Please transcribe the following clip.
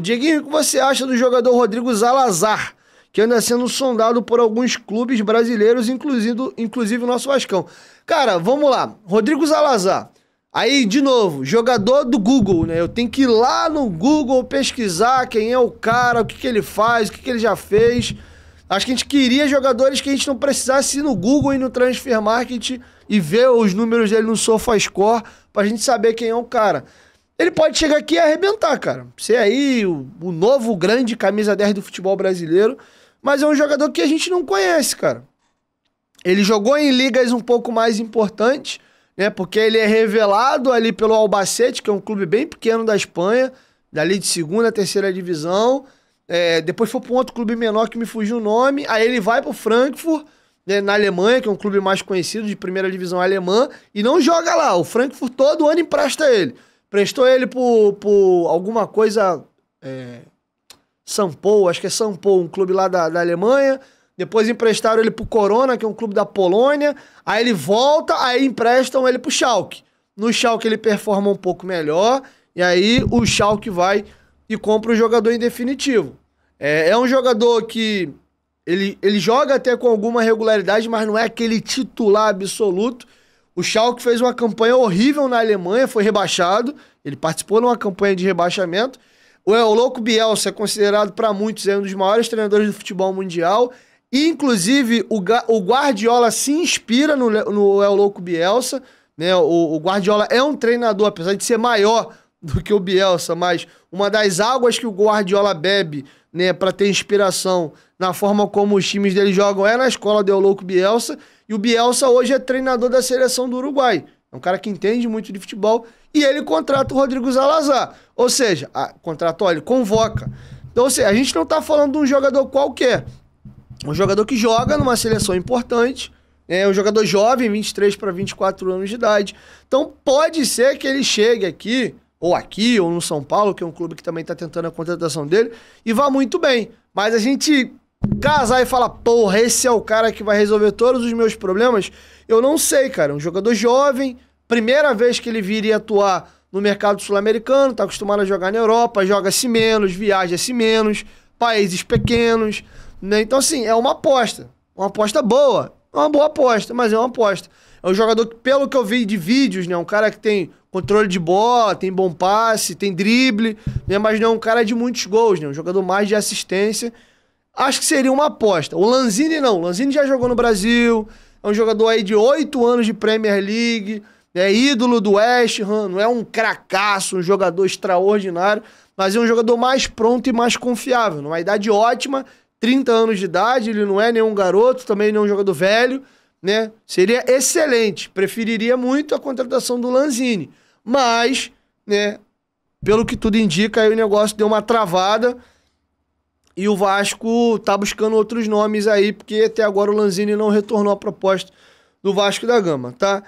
Dieguinho, o que você acha do jogador Rodrigo Zalazar, que anda sendo sondado por alguns clubes brasileiros, inclusive, inclusive o nosso Vascão? Cara, vamos lá. Rodrigo Zalazar. Aí, de novo, jogador do Google, né? Eu tenho que ir lá no Google pesquisar quem é o cara, o que, que ele faz, o que, que ele já fez. Acho que a gente queria jogadores que a gente não precisasse ir no Google e no Transfer Market e ver os números dele no SofaScore pra gente saber quem é o cara. Ele pode chegar aqui e arrebentar, cara. Ser é aí o, o novo grande camisa 10 do futebol brasileiro, mas é um jogador que a gente não conhece, cara. Ele jogou em ligas um pouco mais importantes, né? Porque ele é revelado ali pelo Albacete, que é um clube bem pequeno da Espanha, dali de segunda, terceira divisão. É, depois foi para um outro clube menor que me fugiu o nome. Aí ele vai para o Frankfurt, né, na Alemanha, que é um clube mais conhecido de primeira divisão alemã, e não joga lá. O Frankfurt todo ano empresta ele. Prestou ele por, por alguma coisa. É, Sampo, acho que é Sampo, um clube lá da, da Alemanha. Depois emprestaram ele pro Corona, que é um clube da Polônia. Aí ele volta, aí emprestam ele pro Schalke. No Schalke ele performa um pouco melhor. E aí o Schalke vai e compra o jogador em definitivo. É, é um jogador que ele, ele joga até com alguma regularidade, mas não é aquele titular absoluto. O Schalke fez uma campanha horrível na Alemanha, foi rebaixado. Ele participou de uma campanha de rebaixamento. O é, Louco Bielsa é considerado para muitos é um dos maiores treinadores do futebol mundial. E, inclusive, o, o Guardiola se inspira no, no El é, Louco Bielsa. Né? O, o Guardiola é um treinador, apesar de ser maior do que o Bielsa, mas uma das águas que o Guardiola bebe né, para ter inspiração na forma como os times dele jogam é na escola do Louco Bielsa. E o Bielsa hoje é treinador da seleção do Uruguai. É um cara que entende muito de futebol. E ele contrata o Rodrigo Zalazar. Ou seja, a, olha, ele convoca. Então, ou seja, a gente não está falando de um jogador qualquer. Um jogador que joga numa seleção importante. É um jogador jovem, 23 para 24 anos de idade. Então pode ser que ele chegue aqui ou aqui, ou no São Paulo, que é um clube que também está tentando a contratação dele, e vá muito bem. Mas a gente casar e falar, porra, esse é o cara que vai resolver todos os meus problemas, eu não sei, cara. Um jogador jovem, primeira vez que ele viria atuar no mercado sul-americano, está acostumado a jogar na Europa, joga-se assim menos, viaja-se assim menos, países pequenos, né? Então, assim, é uma aposta. Uma aposta boa. É uma boa aposta, mas é uma aposta. É um jogador que, pelo que eu vi de vídeos, né? É um cara que tem controle de bola, tem bom passe, tem drible, né? Mas não é um cara de muitos gols, né? Um jogador mais de assistência. Acho que seria uma aposta. O Lanzini não. O Lanzini já jogou no Brasil. É um jogador aí de oito anos de Premier League. É ídolo do West Ham. Não é um cracaço, um jogador extraordinário. Mas é um jogador mais pronto e mais confiável. Numa idade ótima, 30 anos de idade. Ele não é nenhum garoto, também não é um jogador velho né? Seria excelente. Preferiria muito a contratação do Lanzini. Mas, né, pelo que tudo indica, aí o negócio deu uma travada. E o Vasco tá buscando outros nomes aí, porque até agora o Lanzini não retornou a proposta do Vasco da Gama, tá?